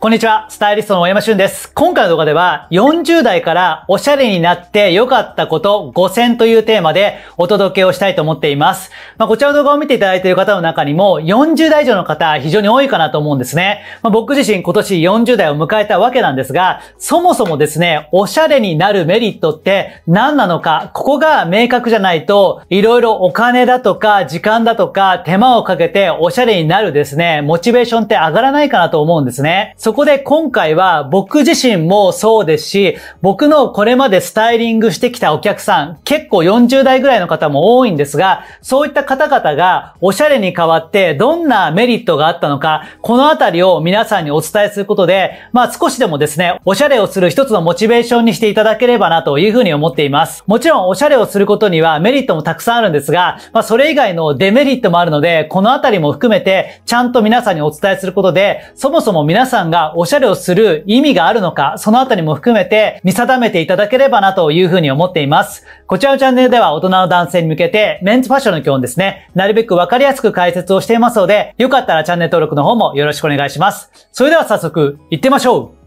こんにちは、スタイリストの大山俊です。今回の動画では40代からおしゃれになって良かったこと5選というテーマでお届けをしたいと思っています。まあ、こちらの動画を見ていただいている方の中にも40代以上の方非常に多いかなと思うんですね。まあ、僕自身今年40代を迎えたわけなんですが、そもそもですね、おしゃれになるメリットって何なのか、ここが明確じゃないと、いろいろお金だとか時間だとか手間をかけておしゃれになるですね、モチベーションって上がらないかなと思うんですね。そこで今回は僕自身もそうですし、僕のこれまでスタイリングしてきたお客さん、結構40代ぐらいの方も多いんですが、そういった方々がおしゃれに変わってどんなメリットがあったのか、このあたりを皆さんにお伝えすることで、まあ少しでもですね、おしゃれをする一つのモチベーションにしていただければなというふうに思っています。もちろんおしゃれをすることにはメリットもたくさんあるんですが、まあそれ以外のデメリットもあるので、このあたりも含めてちゃんと皆さんにお伝えすることで、そもそも皆さんががおしゃれをする意味があるのか、そのあたりも含めて見定めていただければなというふうに思っています。こちらのチャンネルでは大人の男性に向けてメンズファッションの基本ですね、なるべくわかりやすく解説をしていますので、よかったらチャンネル登録の方もよろしくお願いします。それでは早速、行ってみましょう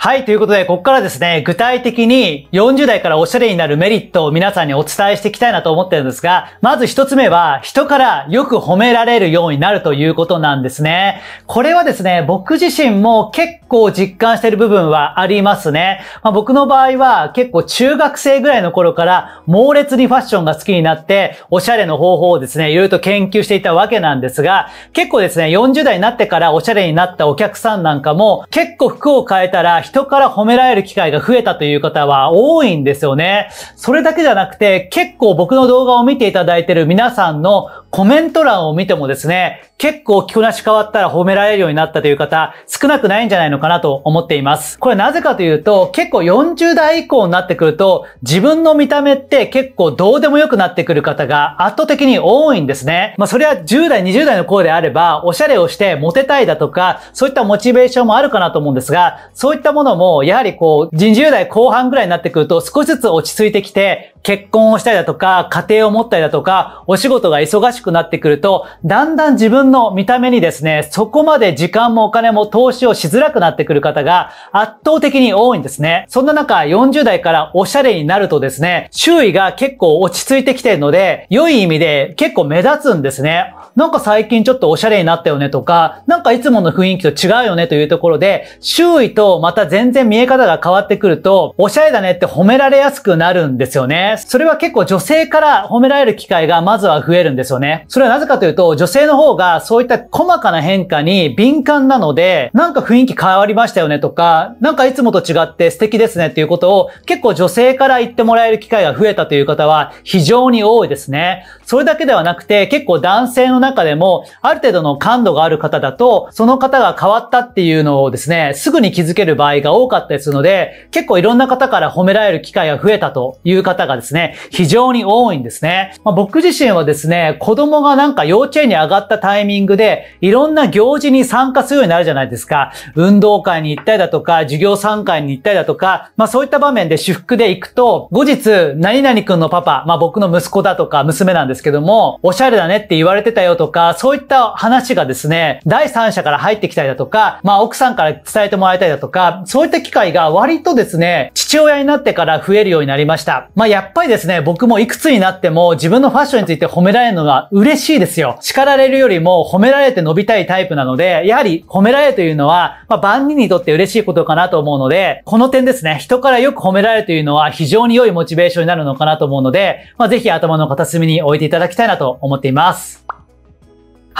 はい、ということで、ここからですね、具体的に40代からおしゃれになるメリットを皆さんにお伝えしていきたいなと思ってるんですが、まず一つ目は、人からよく褒められるようになるということなんですね。これはですね、僕自身も結こう実感してる部分はありますね。まあ、僕の場合は結構中学生ぐらいの頃から猛烈にファッションが好きになっておしゃれの方法をですね、いろいろと研究していたわけなんですが、結構ですね、40代になってからおしゃれになったお客さんなんかも結構服を変えたら人から褒められる機会が増えたという方は多いんですよね。それだけじゃなくて結構僕の動画を見ていただいている皆さんのコメント欄を見てもですね、結構着こなし変わったら褒められるようになったという方、少なくないんじゃないのかなと思っています。これなぜかというと、結構40代以降になってくると、自分の見た目って結構どうでもよくなってくる方が圧倒的に多いんですね。まあそれは10代、20代の頃であれば、おしゃれをしてモテたいだとか、そういったモチベーションもあるかなと思うんですが、そういったものも、やはりこう、20代後半ぐらいになってくると少しずつ落ち着いてきて、結婚をしたりだとか、家庭を持ったりだとか、お仕事が忙しくなってくると、だんだん自分の見た目にですね、そこまで時間もお金も投資をしづらくなってくる方が圧倒的に多いんですね。そんな中、40代からおしゃれになるとですね、周囲が結構落ち着いてきてるので、良い意味で結構目立つんですね。なんか最近ちょっとおしゃれになったよねとか、なんかいつもの雰囲気と違うよねというところで、周囲とまた全然見え方が変わってくると、おしゃれだねって褒められやすくなるんですよね。それは結構女性から褒められる機会がまずは増えるんですよね。それはなぜかというと、女性の方がそういった細かな変化に敏感なので、なんか雰囲気変わりましたよねとか、なんかいつもと違って素敵ですねっていうことを結構女性から言ってもらえる機会が増えたという方は非常に多いですね。それだけではなくて、結構男性の中でもある程度の感度がある方だと、その方が変わったっていうのをですね、すぐに気づける場合が多かったりするので、結構いろんな方から褒められる機会が増えたという方がですね、非常に多いんですね。まあ、僕自身はですね、子供がなんか幼稚園に上がったタイミングで、いろんな行事に参加するようになるじゃないですか。運動会に行ったりだとか、授業参観に行ったりだとか、まあそういった場面で私服で行くと、後日、何々くんのパパ、まあ僕の息子だとか娘なんですけども、おしゃれだねって言われてたよとか、そういった話がですね、第三者から入ってきたりだとか、まあ奥さんから伝えてもらいたいだとか、そういった機会が割とですね、父親になってから増えるようになりました。まあやっっぱりですね、僕もいくつになっても自分のファッションについて褒められるのが嬉しいですよ。叱られるよりも褒められて伸びたいタイプなので、やはり褒められるというのは、まあ、万人にとって嬉しいことかなと思うので、この点ですね、人からよく褒められるというのは非常に良いモチベーションになるのかなと思うので、まあ、ぜひ頭の片隅に置いていただきたいなと思っています。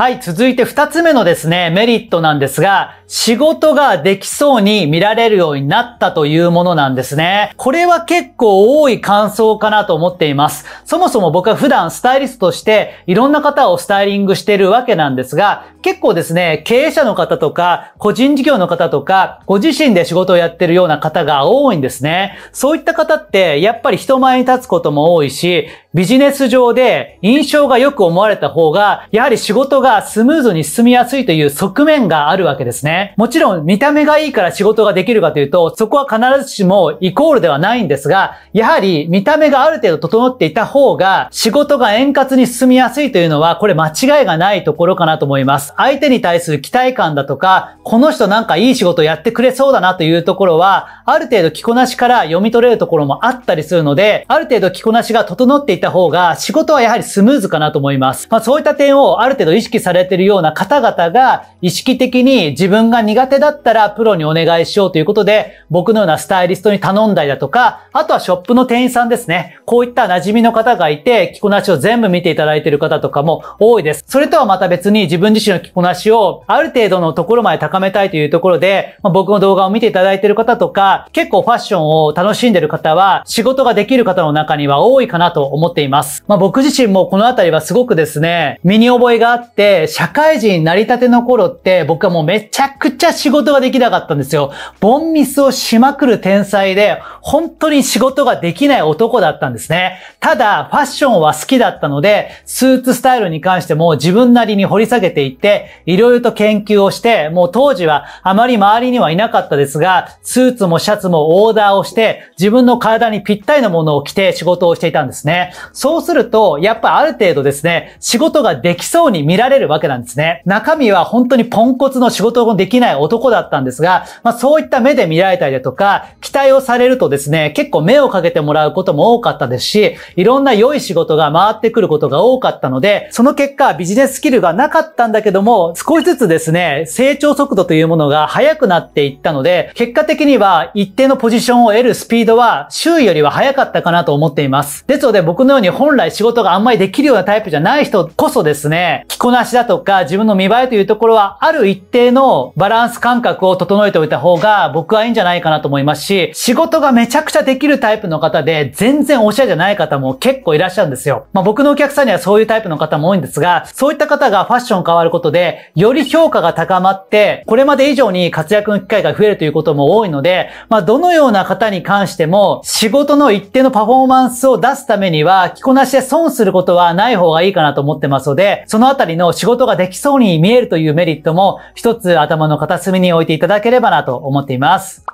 はい、続いて2つ目のですね、メリットなんですが、仕事ができそうに見られるようになったというものなんですね。これは結構多い感想かなと思っています。そもそも僕は普段スタイリストとしていろんな方をスタイリングしてるわけなんですが、結構ですね、経営者の方とか、個人事業の方とか、ご自身で仕事をやってるような方が多いんですね。そういった方って、やっぱり人前に立つことも多いし、ビジネス上で印象が良く思われた方が、やはり仕事がスムーズに進みやすいという側面があるわけですね。もちろん見た目がいいから仕事ができるかというと、そこは必ずしもイコールではないんですが、やはり見た目がある程度整っていた方が、仕事が円滑に進みやすいというのは、これ間違いがないところかなと思います。相手に対する期待感だとか、この人なんかいい仕事やってくれそうだなというところは、ある程度着こなしから読み取れるところもあったりするので、ある程度着こなしが整っていたた方が仕事はやはりスムーズかなと思います。まあそういった点をある程度意識されているような方々が意識的に自分が苦手だったらプロにお願いしようということで僕のようなスタイリストに頼んだりだとか、あとはショップの店員さんですね。こういった馴染みの方がいて着こなしを全部見ていただいている方とかも多いです。それとはまた別に自分自身の着こなしをある程度のところまで高めたいというところで、まあ、僕の動画を見ていただいている方とか結構ファッションを楽しんでいる方は仕事ができる方の中には多いかなと思って思っています。まあ、僕自身もこのあたりはすごくですね、身に覚えがあって、社会人になりたての頃って僕はもうめちゃくちゃ仕事ができなかったんですよ。ボンミスをしまくる天才で、本当に仕事ができない男だったんですね。ただ、ファッションは好きだったので、スーツスタイルに関しても自分なりに掘り下げていって、いろいろと研究をして、もう当時はあまり周りにはいなかったですが、スーツもシャツもオーダーをして、自分の体にぴったりのものを着て仕事をしていたんですね。そうすると、やっぱある程度ですね、仕事ができそうに見られるわけなんですね。中身は本当にポンコツの仕事もできない男だったんですが、まあそういった目で見られたりだとか、期待をされるとですね、結構目をかけてもらうことも多かったですし、いろんな良い仕事が回ってくることが多かったので、その結果ビジネススキルがなかったんだけども、少しずつですね、成長速度というものが速くなっていったので、結果的には一定のポジションを得るスピードは周囲よりは速かったかなと思っています。ですので僕ののように本来仕事があんまりできるようなタイプじゃない人こそですね、着こなしだとか自分の見栄えというところはある一定のバランス感覚を整えておいた方が僕はいいんじゃないかなと思いますし、仕事がめちゃくちゃできるタイプの方で全然おしゃれじゃない方も結構いらっしゃるんですよ。まあ僕のお客さんにはそういうタイプの方も多いんですが、そういった方がファッション変わることで、より評価が高まって、これまで以上に活躍の機会が増えるということも多いので、まあどのような方に関しても仕事の一定のパフォーマンスを出すためには、は着こなしで損することはない方がいいかなと思ってますので、そのあたりの仕事ができそうに見えるというメリットも一つ頭の片隅に置いていただければなと思っています。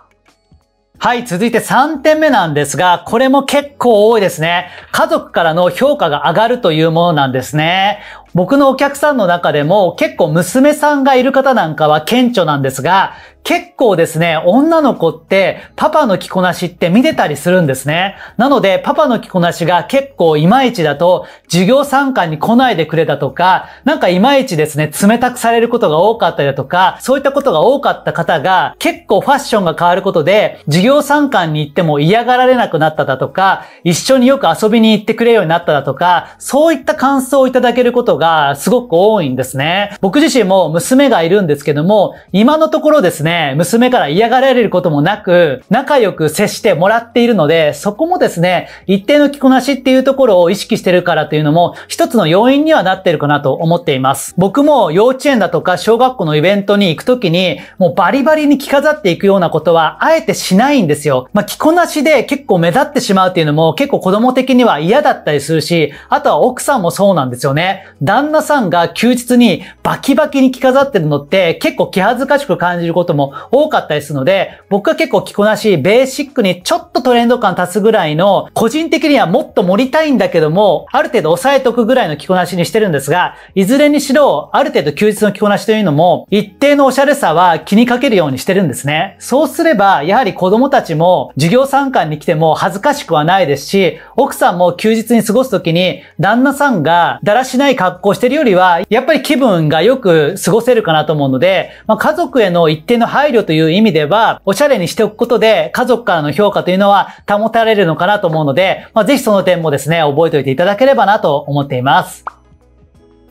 はい、続いて3点目なんですが、これも結構多いですね。家族からの評価が上がるというものなんですね。僕のお客さんの中でも結構娘さんがいる方なんかは顕著なんですが、結構ですね、女の子ってパパの着こなしって見てたりするんですね。なので、パパの着こなしが結構いまいちだと、授業参観に来ないでくれたとか、なんかいまいちですね、冷たくされることが多かったりだとか、そういったことが多かった方が、結構ファッションが変わることで、授業参観に行っても嫌がられなくなっただとか、一緒によく遊びに行ってくれるようになっただとか、そういった感想をいただけることががすごく多いんですね。僕自身も娘がいるんですけども、今のところですね、娘から嫌がられることもなく、仲良く接してもらっているので、そこもですね、一定の着こなしっていうところを意識してるからというのも、一つの要因にはなってるかなと思っています。僕も幼稚園だとか小学校のイベントに行くときに、もうバリバリに着飾っていくようなことは、あえてしないんですよ。まあ、着こなしで結構目立ってしまうっていうのも、結構子供的には嫌だったりするし、あとは奥さんもそうなんですよね。旦那さんが休日にバキバキに着飾ってるのって結構気恥ずかしく感じることも多かったりするので、僕は結構着こなし、ベーシックにちょっとトレンド感足すぐらいの、個人的にはもっと盛りたいんだけども、ある程度抑えとくぐらいの着こなしにしてるんですが、いずれにしろ、ある程度休日の着こなしというのも、一定のおしゃれさは気にかけるようにしてるんですね。そうすれば、やはり子供たちも授業参観に来ても恥ずかしくはないですし、奥さんも休日に過ごすときに、旦那さんがだらしない格好うしてるよりは、やっぱり気分がよく過ごせるかなと思うので、まあ、家族への一定の配慮という意味では、おしゃれにしておくことで、家族からの評価というのは保たれるのかなと思うので、まあ、ぜひその点もですね、覚えておいていただければなと思っています。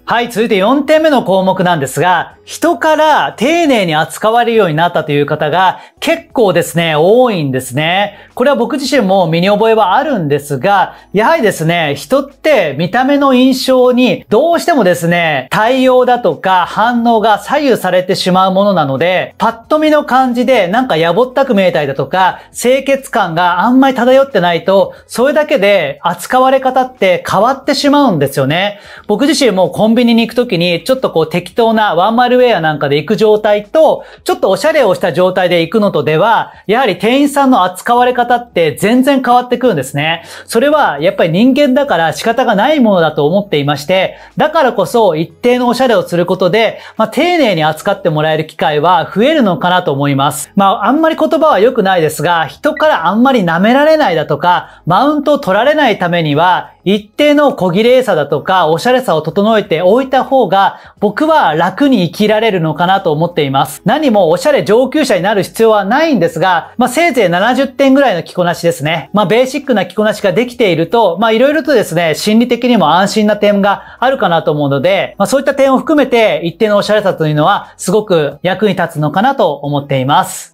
はい、続いて4点目の項目なんですが、人から丁寧に扱われるようになったという方が結構ですね、多いんですね。これは僕自身も身に覚えはあるんですが、やはりですね、人って見た目の印象にどうしてもですね、対応だとか反応が左右されてしまうものなので、パッと見の感じでなんかやぼったく見えたりだとか、清潔感があんまり漂ってないと、それだけで扱われ方って変わってしまうんですよね。僕自身もンビニに行くときに、ちょっとこう適当なワンマルウェアなんかで行く状態と、ちょっとおしゃれをした状態で行くのとでは、やはり店員さんの扱われ方って全然変わってくるんですね。それは、やっぱり人間だから仕方がないものだと思っていまして、だからこそ一定のおしゃれをすることで、まあ、丁寧に扱ってもらえる機会は増えるのかなと思います。まあ、あんまり言葉は良くないですが、人からあんまり舐められないだとか、マウントを取られないためには、一定の小綺麗さだとか、おしゃれさを整えて置いた方が僕は楽に生きられるのかなと思っています。何もおしゃれ上級者になる必要はないんですが、まあ、せいぜい70点ぐらいの着こなしですね。まあ、ベーシックな着こなしができていると、まあ、いろいろとですね、心理的にも安心な点があるかなと思うので、まあ、そういった点を含めて一定のおしゃれさというのはすごく役に立つのかなと思っています。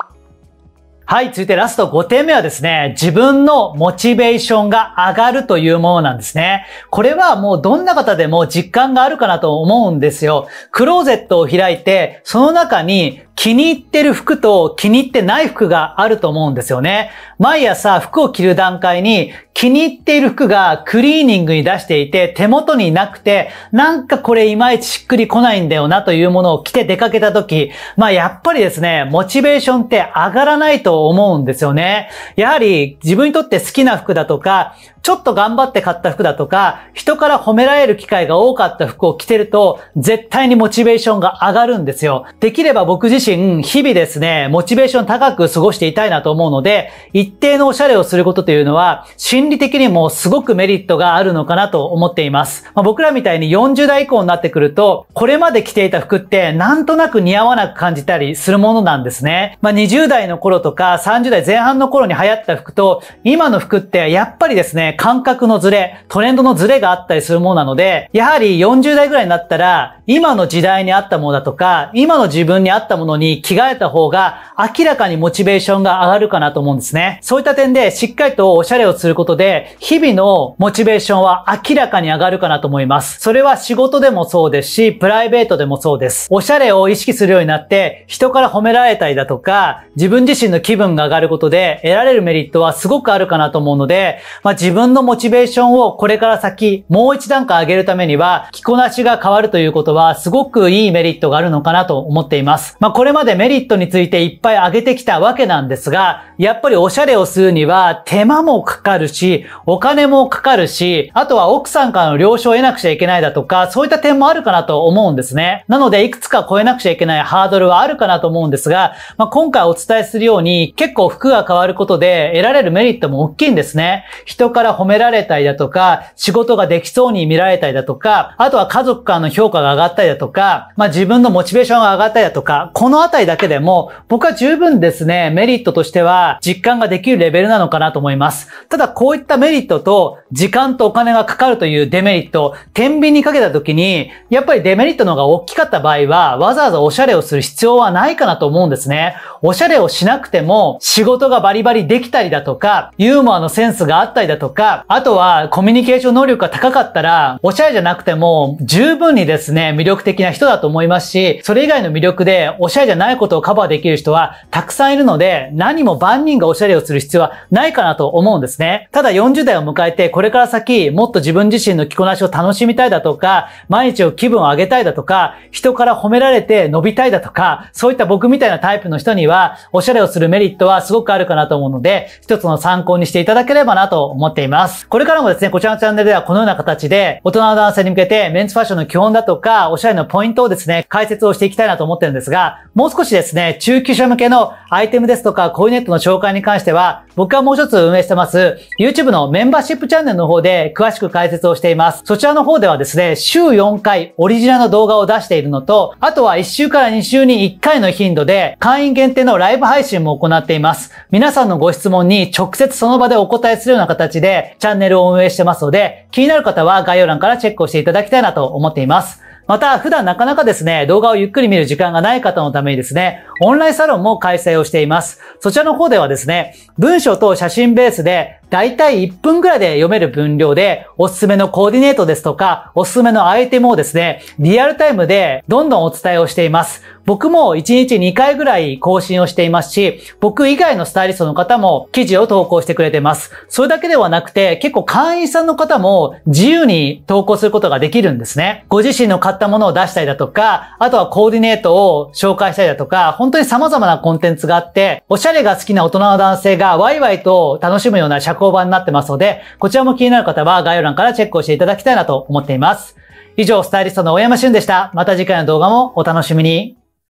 はい、続いてラスト5点目はですね、自分のモチベーションが上がるというものなんですね。これはもうどんな方でも実感があるかなと思うんですよ。クローゼットを開いて、その中に気に入ってる服と気に入ってない服があると思うんですよね。毎朝服を着る段階に気に入っている服がクリーニングに出していて手元になくてなんかこれいまいちしっくりこないんだよなというものを着て出かけた時、まあやっぱりですね、モチベーションって上がらないと思うんですよね。やはり自分にとって好きな服だとかちょっと頑張って買った服だとか、人から褒められる機会が多かった服を着てると、絶対にモチベーションが上がるんですよ。できれば僕自身、日々ですね、モチベーション高く過ごしていたいなと思うので、一定のおしゃれをすることというのは、心理的にもすごくメリットがあるのかなと思っています。まあ、僕らみたいに40代以降になってくると、これまで着ていた服ってなんとなく似合わなく感じたりするものなんですね。まあ、20代の頃とか30代前半の頃に流行った服と、今の服ってやっぱりですね、感覚のズレ、トレンドのズレがあったりするものなので、やはり40代ぐらいになったら、今の時代に合ったものだとか、今の自分に合ったものに着替えた方が、明らかにモチベーションが上がるかなと思うんですね。そういった点で、しっかりとおしゃれをすることで、日々のモチベーションは明らかに上がるかなと思います。それは仕事でもそうですし、プライベートでもそうです。おしゃれを意識するようになって、人から褒められたりだとか、自分自身の気分が上がることで、得られるメリットはすごくあるかなと思うので、まあ、自分分のモチベーションをこれから先、もう一段階上げるためには、着こなしが変わるということは、すごくいいメリットがあるのかなと思っています。まあ、これまでメリットについていっぱい上げてきたわけなんですが、やっぱりおしゃれをするには、手間もかかるし、お金もかかるし、あとは奥さんからの了承を得なくちゃいけないだとか、そういった点もあるかなと思うんですね。なので、いくつか超えなくちゃいけないハードルはあるかなと思うんですが、まあ、今回お伝えするように、結構服が変わることで得られるメリットも大きいんですね。人からから褒められたりだとか、仕事ができそうに見られたりだとか、あとは家族からの評価が上がったりだとか、まあ自分のモチベーションが上がったりだとか、このあたりだけでも、僕は十分ですね、メリットとしては実感ができるレベルなのかなと思います。ただこういったメリットと、時間とお金がかかるというデメリット、天秤にかけた時に、やっぱりデメリットの方が大きかった場合は、わざわざおしゃれをする必要はないかなと思うんですね。おしゃれをしなくても、仕事がバリバリできたりだとか、ユーモアのセンスがあったりだとか、か、あとはコミュニケーション能力が高かったら、おしゃれじゃなくても十分にですね、魅力的な人だと思いますし、それ以外の魅力でおしゃれじゃないことをカバーできる人はたくさんいるので、何も万人がおしゃれをする必要はないかなと思うんですね。ただ40代を迎えて、これから先、もっと自分自身の着こなしを楽しみたいだとか、毎日を気分を上げたいだとか、人から褒められて伸びたいだとか、そういった僕みたいなタイプの人には、おしゃれをするメリットはすごくあるかなと思うので、一つの参考にしていただければなと思っています。います。これからもですね、こちらのチャンネルではこのような形で、大人の男性に向けてメンツファッションの基本だとか、おしゃれのポイントをですね、解説をしていきたいなと思ってるんですが、もう少しですね、中級者向けのアイテムですとか、コィネットの紹介に関しては、僕はもう一つ運営してます、YouTube のメンバーシップチャンネルの方で詳しく解説をしています。そちらの方ではですね、週4回オリジナルの動画を出しているのと、あとは1週から2週に1回の頻度で、会員限定のライブ配信も行っています。皆さんのご質問に直接その場でお答えするような形で、チャンネルを運営してますので、気になる方は概要欄からチェックをしていただきたいなと思っています。また、普段なかなかですね、動画をゆっくり見る時間がない方のためにですね、オンラインサロンも開催をしています。そちらの方ではですね、文章と写真ベースで、だいたい1分くらいで読める分量で、おすすめのコーディネートですとか、おすすめのアイテムをですね、リアルタイムでどんどんお伝えをしています。僕も1日2回ぐらい更新をしていますし、僕以外のスタイリストの方も記事を投稿してくれてます。それだけではなくて、結構会員さんの方も自由に投稿することができるんですね。ご自身の買ったものを出したりだとか、あとはコーディネートを紹介したりだとか、本当に様々なコンテンツがあって、おしゃれが好きな大人の男性がワイワイと楽しむような社交場になってますので、こちらも気になる方は概要欄からチェックをしていただきたいなと思っています。以上、スタイリストの大山俊でした。また次回の動画もお楽しみに。